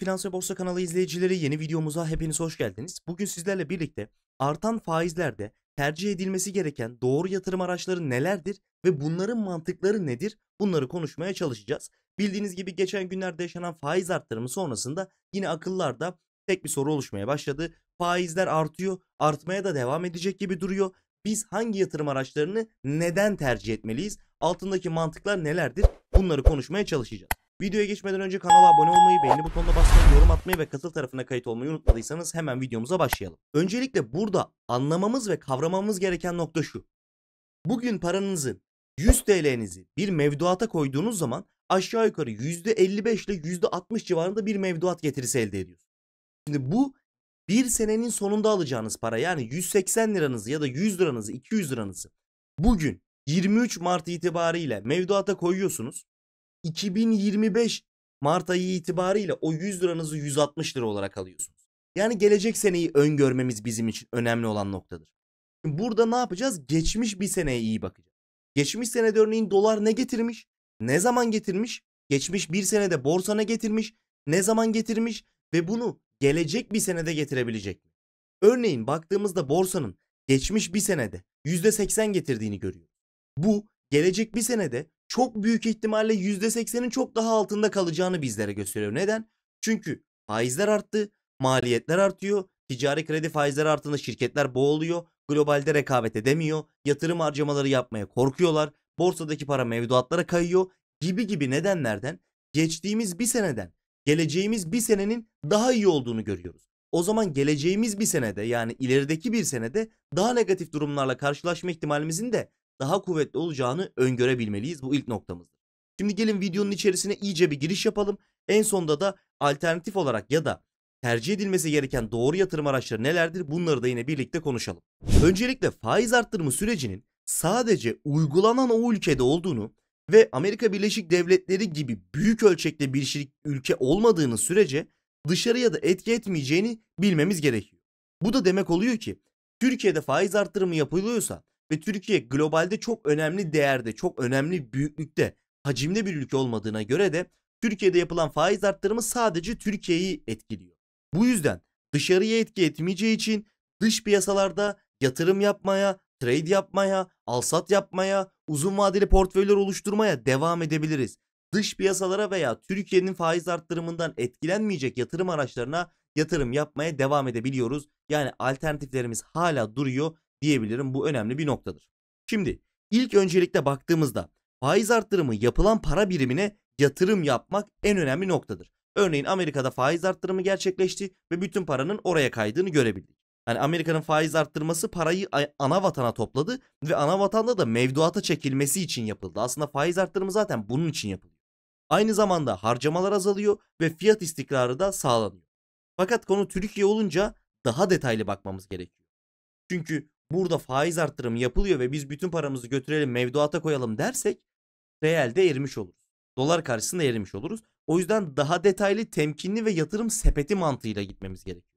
Finans ve Borsa kanalı izleyicileri yeni videomuza hepiniz hoş geldiniz. Bugün sizlerle birlikte artan faizlerde tercih edilmesi gereken doğru yatırım araçları nelerdir ve bunların mantıkları nedir bunları konuşmaya çalışacağız. Bildiğiniz gibi geçen günlerde yaşanan faiz arttırımı sonrasında yine akıllarda tek bir soru oluşmaya başladı. Faizler artıyor, artmaya da devam edecek gibi duruyor. Biz hangi yatırım araçlarını neden tercih etmeliyiz? Altındaki mantıklar nelerdir? Bunları konuşmaya çalışacağız. Videoya geçmeden önce kanala abone olmayı, beğeni butonuna basmayı, yorum atmayı ve katıl tarafına kayıt olmayı unutmadıysanız hemen videomuza başlayalım. Öncelikle burada anlamamız ve kavramamız gereken nokta şu. Bugün paranızın 100 TL'nizi bir mevduata koyduğunuz zaman aşağı yukarı %55 ile %60 civarında bir mevduat getirisi elde ediyorsunuz. Şimdi bu bir senenin sonunda alacağınız para yani 180 liranızı ya da 100 liranızı 200 liranızı bugün 23 Mart itibariyle mevduata koyuyorsunuz. 2025 Mart ayı itibariyle o 100 liranızı 160 lira olarak alıyorsunuz. Yani gelecek seneyi öngörmemiz bizim için önemli olan noktadır. Şimdi burada ne yapacağız? Geçmiş bir seneye iyi bakacağız. Geçmiş senede örneğin dolar ne getirmiş? Ne zaman getirmiş? Geçmiş bir senede borsa ne getirmiş? Ne zaman getirmiş? Ve bunu gelecek bir senede getirebilecek mi? Örneğin baktığımızda borsanın geçmiş bir senede %80 getirdiğini görüyoruz. Bu gelecek bir senede çok büyük ihtimalle %80'in çok daha altında kalacağını bizlere gösteriyor. Neden? Çünkü faizler arttı, maliyetler artıyor, ticari kredi faizleri arttığında şirketler boğuluyor, globalde rekabet edemiyor, yatırım harcamaları yapmaya korkuyorlar, borsadaki para mevduatlara kayıyor gibi gibi nedenlerden geçtiğimiz bir seneden geleceğimiz bir senenin daha iyi olduğunu görüyoruz. O zaman geleceğimiz bir senede yani ilerideki bir senede daha negatif durumlarla karşılaşma ihtimalimizin de daha kuvvetli olacağını öngörebilmeliyiz. Bu ilk noktamızdır. Şimdi gelin videonun içerisine iyice bir giriş yapalım. En sonda da alternatif olarak ya da tercih edilmesi gereken doğru yatırım araçları nelerdir bunları da yine birlikte konuşalım. Öncelikle faiz arttırımı sürecinin sadece uygulanan o ülkede olduğunu ve Amerika Birleşik Devletleri gibi büyük ölçekte bir ülke olmadığını sürece dışarıya da etki etmeyeceğini bilmemiz gerekiyor. Bu da demek oluyor ki Türkiye'de faiz arttırımı yapılıyorsa ve Türkiye globalde çok önemli değerde, çok önemli büyüklükte, hacimde bir ülke olmadığına göre de Türkiye'de yapılan faiz arttırımı sadece Türkiye'yi etkiliyor. Bu yüzden dışarıya etki etmeyeceği için dış piyasalarda yatırım yapmaya, trade yapmaya, alsat yapmaya, uzun vadeli portföyler oluşturmaya devam edebiliriz. Dış piyasalara veya Türkiye'nin faiz arttırımından etkilenmeyecek yatırım araçlarına yatırım yapmaya devam edebiliyoruz. Yani alternatiflerimiz hala duruyor diyebilirim. Bu önemli bir noktadır. Şimdi ilk öncelikle baktığımızda faiz arttırımı yapılan para birimine yatırım yapmak en önemli noktadır. Örneğin Amerika'da faiz arttırımı gerçekleşti ve bütün paranın oraya kaydığını görebildik. Yani Amerika'nın faiz arttırması parayı ana vatana topladı ve ana vatanda da mevduata çekilmesi için yapıldı. Aslında faiz arttırımı zaten bunun için yapılıyor. Aynı zamanda harcamalar azalıyor ve fiyat istikrarı da sağlanıyor. Fakat konu Türkiye olunca daha detaylı bakmamız gerekiyor. Çünkü burada faiz arttırımı yapılıyor ve biz bütün paramızı götürelim mevduata koyalım dersek reelde erimiş oluruz. Dolar karşısında erimiş oluruz. O yüzden daha detaylı temkinli ve yatırım sepeti mantığıyla gitmemiz gerekiyor.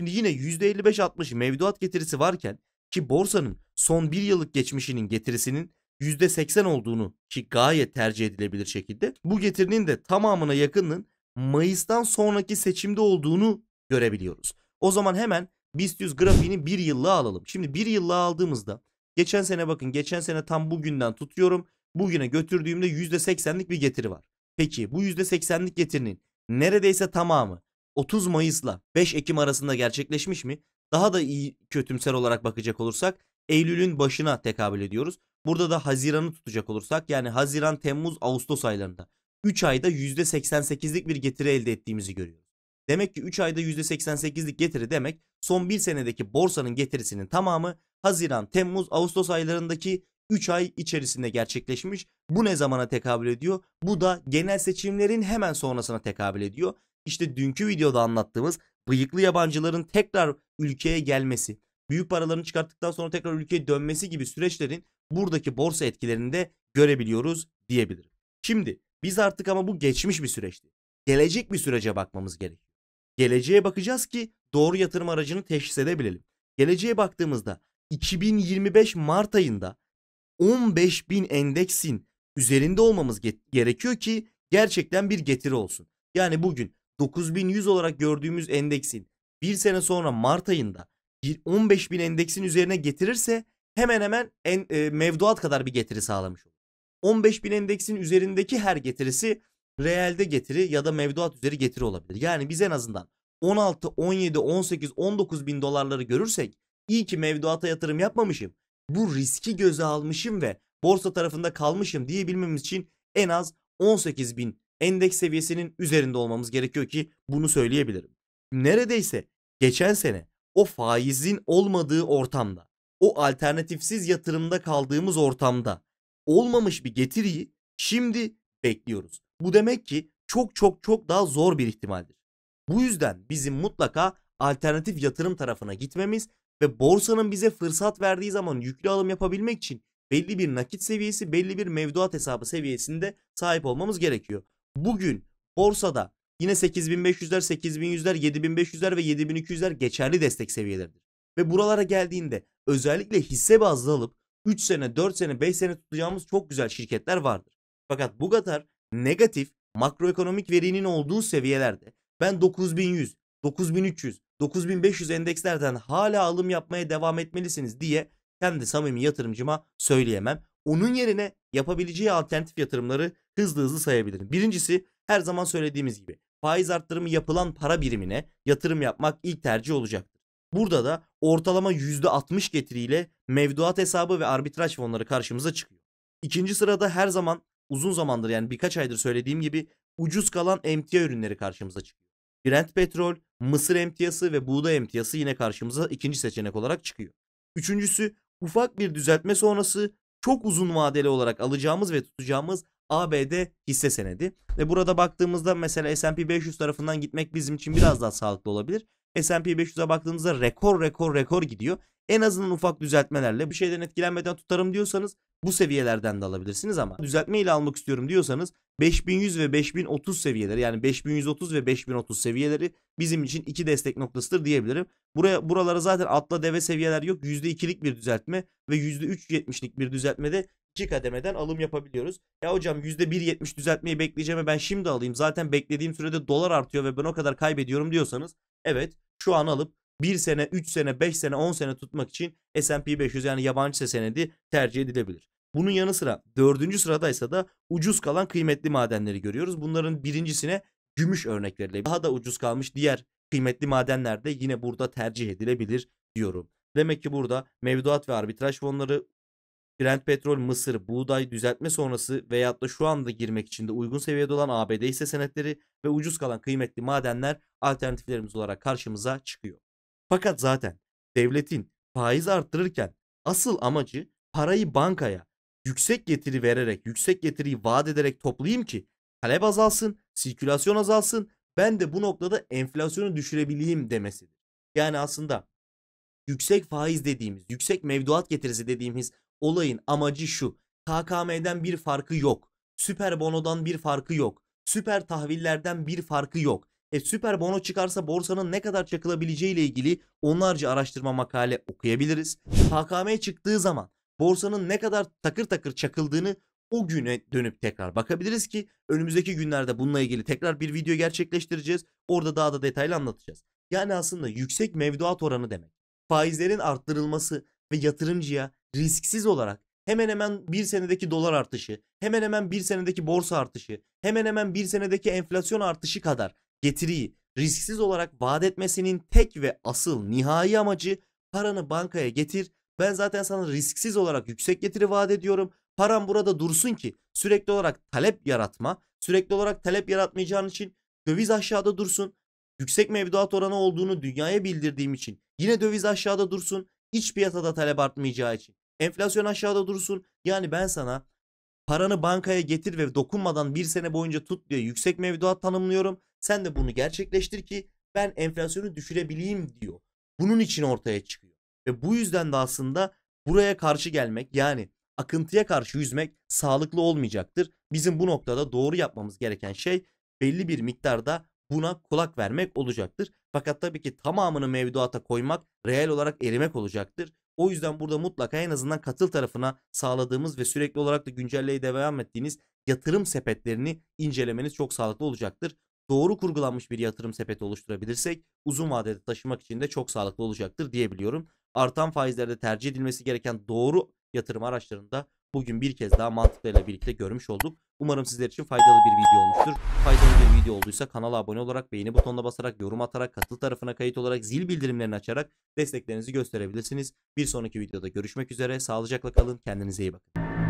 Şimdi yine %55-60 mevduat getirisi varken ki borsanın son bir yıllık geçmişinin getirisinin %80 olduğunu ki gayet tercih edilebilir şekilde bu getirinin de tamamına yakınının Mayıs'tan sonraki seçimde olduğunu görebiliyoruz. O zaman hemen BIST 100 grafiğini bir yıllığa alalım. Şimdi bir yıllığa aldığımızda geçen sene bakın geçen sene tam bugünden tutuyorum. Bugüne götürdüğümde %80'lik bir getiri var. Peki bu %80'lik getirinin neredeyse tamamı 30 Mayıs'la 5 Ekim arasında gerçekleşmiş mi? Daha da iyi kötümser olarak bakacak olursak Eylül'ün başına tekabül ediyoruz. Burada da Haziran'ı tutacak olursak yani Haziran, Temmuz, Ağustos aylarında 3 ayda %88'lik bir getiri elde ettiğimizi görüyoruz. Demek ki 3 ayda %88'lik getiri demek son 1 senedeki borsanın getirisinin tamamı Haziran, Temmuz, Ağustos aylarındaki 3 ay içerisinde gerçekleşmiş. Bu ne zamana tekabül ediyor? Bu da genel seçimlerin hemen sonrasına tekabül ediyor. İşte dünkü videoda anlattığımız bıyıklı yabancıların tekrar ülkeye gelmesi, büyük paralarını çıkarttıktan sonra tekrar ülkeye dönmesi gibi süreçlerin buradaki borsa etkilerini de görebiliyoruz diyebilirim. Şimdi biz artık ama bu geçmiş bir süreçti. Gelecek bir sürece bakmamız gerekiyor. Geleceğe bakacağız ki doğru yatırım aracını teşhis edebilelim. Geleceğe baktığımızda 2025 Mart ayında 15.000 endeksin üzerinde olmamız gerekiyor ki gerçekten bir getiri olsun. Yani bugün 9100 olarak gördüğümüz endeksin bir sene sonra Mart ayında 15.000 endeksin üzerine getirirse hemen hemen en, e, mevduat kadar bir getiri sağlamış olur. 15.000 endeksin üzerindeki her getirisi reelde getiri ya da mevduat üzeri getiri olabilir. Yani biz en azından 16, 17, 18, 19 bin dolarları görürsek iyi ki mevduata yatırım yapmamışım. Bu riski göze almışım ve borsa tarafında kalmışım diyebilmemiz için en az 18 bin endeks seviyesinin üzerinde olmamız gerekiyor ki bunu söyleyebilirim. Neredeyse geçen sene o faizin olmadığı ortamda, o alternatifsiz yatırımda kaldığımız ortamda olmamış bir getiriyi şimdi bekliyoruz. Bu demek ki çok çok çok daha zor bir ihtimaldir. Bu yüzden bizim mutlaka alternatif yatırım tarafına gitmemiz ve borsanın bize fırsat verdiği zaman yüklü alım yapabilmek için belli bir nakit seviyesi, belli bir mevduat hesabı seviyesinde sahip olmamız gerekiyor. Bugün borsada yine 8500'ler, 8100'ler, 7500'ler ve 7200'ler geçerli destek seviyeleridir. Ve buralara geldiğinde özellikle hisse bazlı alıp 3 sene, 4 sene, 5 sene tutacağımız çok güzel şirketler vardır. Fakat bu kadar negatif makroekonomik verinin olduğu seviyelerde ben 9100, 9300, 9500 endekslerden hala alım yapmaya devam etmelisiniz diye kendi samimi yatırımcıma söyleyemem. Onun yerine yapabileceği alternatif yatırımları hızlı hızlı sayabilirim. Birincisi her zaman söylediğimiz gibi faiz arttırımı yapılan para birimine yatırım yapmak ilk tercih olacaktır. Burada da ortalama %60 getiriyle mevduat hesabı ve arbitraj fonları karşımıza çıkıyor. İkinci sırada her zaman uzun zamandır yani birkaç aydır söylediğim gibi ucuz kalan emtia ürünleri karşımıza çıkıyor. Brent petrol, mısır emtiyası ve buğday emtiyası yine karşımıza ikinci seçenek olarak çıkıyor. Üçüncüsü ufak bir düzeltme sonrası çok uzun vadeli olarak alacağımız ve tutacağımız ABD hisse senedi. Ve burada baktığımızda mesela S&P 500 tarafından gitmek bizim için biraz daha sağlıklı olabilir. S&P 500'e baktığınızda rekor rekor rekor gidiyor. En azından ufak düzeltmelerle bir şeyden etkilenmeden tutarım diyorsanız bu seviyelerden de alabilirsiniz ama düzeltme ile almak istiyorum diyorsanız 5100 ve 5030 seviyeleri yani 5130 ve 5030 seviyeleri bizim için iki destek noktasıdır diyebilirim. Buraya buralara zaten atla deve seviyeler yok. %2'lik bir düzeltme ve %3.70'lik bir düzeltmede iki kademeden alım yapabiliyoruz. Ya hocam %1.70 düzeltmeyi bekleyeceğime ben şimdi alayım. Zaten beklediğim sürede dolar artıyor ve ben o kadar kaybediyorum diyorsanız evet şu an alıp 1 sene, 3 sene, 5 sene, 10 sene tutmak için S&P 500 yani yabancı senedi tercih edilebilir. Bunun yanı sıra 4. sıradaysa da ucuz kalan kıymetli madenleri görüyoruz. Bunların birincisine gümüş örnek verilebilir. Daha da ucuz kalmış diğer kıymetli madenler de yine burada tercih edilebilir diyorum. Demek ki burada mevduat ve arbitraj fonları Brent petrol, mısır, buğday düzeltme sonrası veyahut da şu anda girmek için de uygun seviyede olan ABD hisse senetleri ve ucuz kalan kıymetli madenler alternatiflerimiz olarak karşımıza çıkıyor. Fakat zaten devletin faiz arttırırken asıl amacı parayı bankaya yüksek getiri vererek, yüksek getiriyi vaat ederek toplayayım ki talep azalsın, sirkülasyon azalsın, ben de bu noktada enflasyonu düşürebileyim demesidir. Yani aslında yüksek faiz dediğimiz, yüksek mevduat getirisi dediğimiz olayın amacı şu. KKM'den bir farkı yok. Süper bonodan bir farkı yok. Süper tahvillerden bir farkı yok. E, süper bono çıkarsa borsanın ne kadar çakılabileceği ile ilgili onlarca araştırma makale okuyabiliriz. KKM çıktığı zaman borsanın ne kadar takır takır çakıldığını o güne dönüp tekrar bakabiliriz ki önümüzdeki günlerde bununla ilgili tekrar bir video gerçekleştireceğiz. Orada daha da detaylı anlatacağız. Yani aslında yüksek mevduat oranı demek. Faizlerin arttırılması ve yatırımcıya risksiz olarak hemen hemen bir senedeki dolar artışı, hemen hemen bir senedeki borsa artışı, hemen hemen bir senedeki enflasyon artışı kadar getiriyi risksiz olarak vaat etmesinin tek ve asıl nihai amacı paranı bankaya getir. Ben zaten sana risksiz olarak yüksek getiri vaat ediyorum. Param burada dursun ki sürekli olarak talep yaratma. Sürekli olarak talep yaratmayacağın için döviz aşağıda dursun. Yüksek mevduat oranı olduğunu dünyaya bildirdiğim için yine döviz aşağıda dursun. İç piyasada talep artmayacağı için. Enflasyon aşağıda dursun. Yani ben sana paranı bankaya getir ve dokunmadan bir sene boyunca tut diye yüksek mevduat tanımlıyorum. Sen de bunu gerçekleştir ki ben enflasyonu düşürebileyim diyor. Bunun için ortaya çıkıyor. Ve bu yüzden de aslında buraya karşı gelmek yani akıntıya karşı yüzmek sağlıklı olmayacaktır. Bizim bu noktada doğru yapmamız gereken şey belli bir miktarda buna kulak vermek olacaktır. Fakat tabii ki tamamını mevduata koymak reel olarak erimek olacaktır. O yüzden burada mutlaka en azından katıl tarafına sağladığımız ve sürekli olarak da güncelleye devam ettiğiniz yatırım sepetlerini incelemeniz çok sağlıklı olacaktır doğru kurgulanmış bir yatırım sepeti oluşturabilirsek uzun vadede taşımak için de çok sağlıklı olacaktır diyebiliyorum. Artan faizlerde tercih edilmesi gereken doğru yatırım araçlarında bugün bir kez daha mantıklarıyla birlikte görmüş olduk. Umarım sizler için faydalı bir video olmuştur. Faydalı bir video olduysa kanala abone olarak, beğeni butonuna basarak, yorum atarak, katıl tarafına kayıt olarak, zil bildirimlerini açarak desteklerinizi gösterebilirsiniz. Bir sonraki videoda görüşmek üzere. Sağlıcakla kalın. Kendinize iyi bakın.